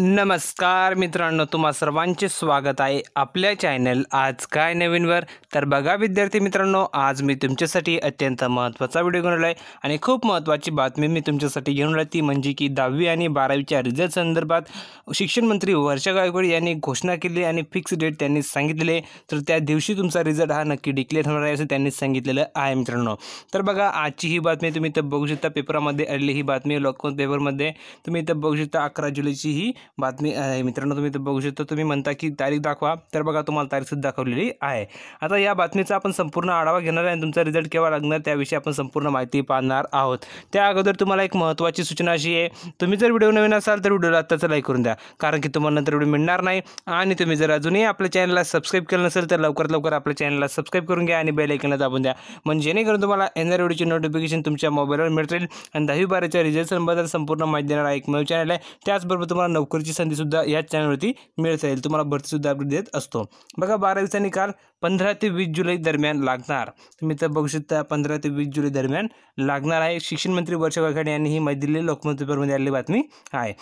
नमस्कार मित्रांनो तुम्हा सर्वांचे स्वागत आहे आपल्या चॅनल आज काय नवीनवर तर बघा विद्यार्थी मित्रांनो आज मी तुमच्यासाठी अत्यंत महत्त्वाचा व्हिडिओ घेऊन आलो आहे आणि खूप महत्त्वाची बातमी मी तुमच्यासाठी घेऊन राहते ती म्हणजे की दहावी आणि बारावीच्या रिझल्ट संदर्भात शिक्षण मंत्री वर्षा गायकवाड यांनी घोषणा केली आणि फिक्स डेट त्यांनी सांगितले तर त्या दिवशी तुमचा रिझल्ट हा नक्की डिक्लेअर होणार आहे असं त्यांनी सांगितलेलं आहे मित्रांनो तर बघा आजची ही बातमी तुम्ही इथं बघू शकता पेपरामध्ये अडली ही बातमी लोकमत पेपरमध्ये तुम्ही तर बघू शकता अकरा जुलैची ही बातमी मित्रांनो तुम्ही तर बघू शकता तुम्ही म्हणता की तारीख दाखवा तर बघा तुम्हाला तारीख सुद्धा दाखवलेली आहे आता या बातमीचा आपण संपूर्ण आढावा घेणार आहे आणि तुमचा रिझल्ट केव्हा लागणार त्याविषयी आपण संपूर्ण माहिती पाहणार आहोत त्या अगोदर तुम्हाला एक महत्त्वाची सूचना अशी आहे तुम्ही जर व्हिडिओ नवीन असाल तर व्हिडिओला आत्ताच लाईक करून द्या कारण की तुम्हाला नंतर व्हिडिओ मिळणार नाही आणि तुम्ही जर अजूनही आपल्या चॅनलला सबस्क्राईब केलं नसेल तर लवकरात लवकर आपल्या चॅनलला सबस्क्राईब करून घ्या आणि बेल ऐकनला दाबून द्या म्हणजे जेणेकरून तुम्हाला येणार व्हिडिओची नोटिफिकेशन तुमच्या मोबाईलवर मिळतील आणि दहावी बाराच्या रिझल्टसंबद्दल संपूर्ण माहिती देणारा एकमेव चॅनल आहे त्याचबरोबर तुम्हाला नोकरी नोकरीची सुद्धा याच चॅनलवरती मिळत राहील तुम्हाला सुद्धा अपडेट देत असतो बघा बारावीचा निकाल पंधरा ते वीस जुलै दरम्यान लागणार तुम्ही तर बघू शकता पंधरा ते वीस जुलै दरम्यान लागणार आहे शिक्षण मंत्री वर्षा वाघाडे यांनी ही माहिती दिलेली लोकमत पेपरमध्ये आलेली बातमी आहे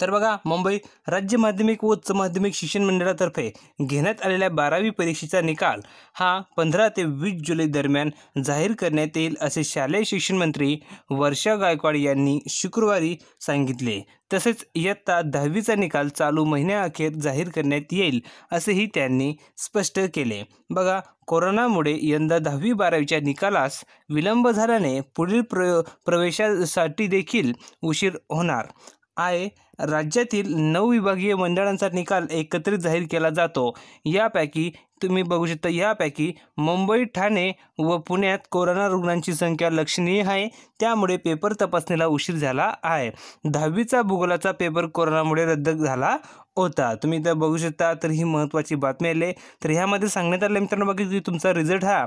तर बघा मुंबई राज्य माध्यमिक व उच्च माध्यमिक शिक्षण मंडळातर्फे घेण्यात आलेल्या बारावी परीक्षेचा निकाल हा पंधरा ते वीस जुलै दरम्यान जाहीर करण्यात येईल असे शालेय शिक्षण मंत्री वर्षा गायकवाड यांनी शुक्रवारी सांगितले तसेच इयत्ता दहावीचा निकाल चालू महिन्याअखेर जाहीर करण्यात येईल असेही त्यांनी स्पष्ट केले बघा कोरोनामुळे यंदा दहावी बारावीच्या निकालास विलंब झाल्याने पुढील प्र प्रवेशासाठी देखील उशीर होणार आहे राज्यातील नऊ विभागीय मंडळांचा निकाल एकत्रित जाहीर केला जातो यापैकी तुम्ही बघू शकता यापैकी मुंबई ठाणे व पुण्यात कोरोना रुग्णांची संख्या लक्षणीय आहे त्यामुळे पेपर तपासणीला उशीर झाला आहे दहावीचा भूगोलाचा पेपर कोरोनामुळे रद्द झाला होता तुम्ही इथं बघू शकता तर ही महत्त्वाची बातमी आली तर ह्यामध्ये सांगण्यात आलं मित्रांनो बघा की तुमचा रिझल्ट हा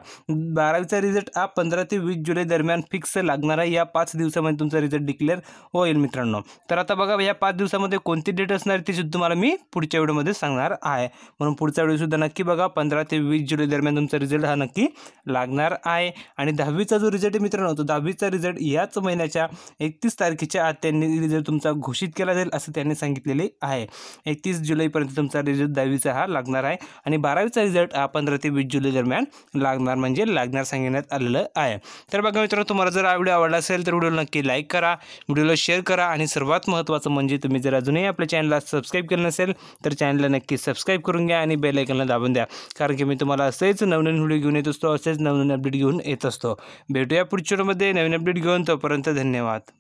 बारावीचा रिझल्ट हा पंधरा ते वीस जुलै दरम्यान फिक्स लागणार आहे या पाच दिवसामध्ये तुमचा रिझल्ट डिक्लेअर होईल मित्रांनो तर आता बघा या पाच दिवसामध्ये कोणती डेट असणार तीसुद्धा सुद्धा तुम्हाला मी पुढच्या व्हिडिओमध्ये सांगणार आहे म्हणून पुढचा व्हिडिओसुद्धा नक्की बघा पंधरा ते वीस जुलै दरम्यान तुमचा रिझल्ट हा नक्की लागणार आहे आणि दहावीचा जो रिझल्ट आहे मित्रांनो तो दहावीचा रिझल्ट याच महिन्याच्या एकतीस तारखेच्या आत त्यांनी रिझल्ट तुमचा घोषित केला जाईल असं त्यांनी सांगितलेले आहे तीस जुलैपर्यंत तुमचा रिझल्ट दहावीचा हा लागणार आहे आणि बारावीचा रिझल्ट हा पंधरा ते वीस जुलै दरम्यान लागणार म्हणजे लागणार सांगण्यात आलेलं आहे तर बघा मित्रांनो तुम्हाला जर हा व्हिडिओ आवडला असेल तर व्हिडिओला नक्की लाईक करा व्हिडिओला शेअर करा आणि सर्वात महत्त्वाचं म्हणजे तुम्ही जर अजूनही आपल्या चॅनलला सबस्क्राईब केलं नसेल तर चॅनलला नक्की सबस्क्राईब करून घ्या आणि बेलायकनला दाबून द्या कारण की मी तुम्हाला असेच नवनवीन व्हिडिओ घेऊन येत असतो असेच नवनवीन अपडेट घेऊन येत असतो भेटूया पुढच्या व्हिडिओमध्ये नवीन अपडेट घेऊन तोपर्यंत धन्यवाद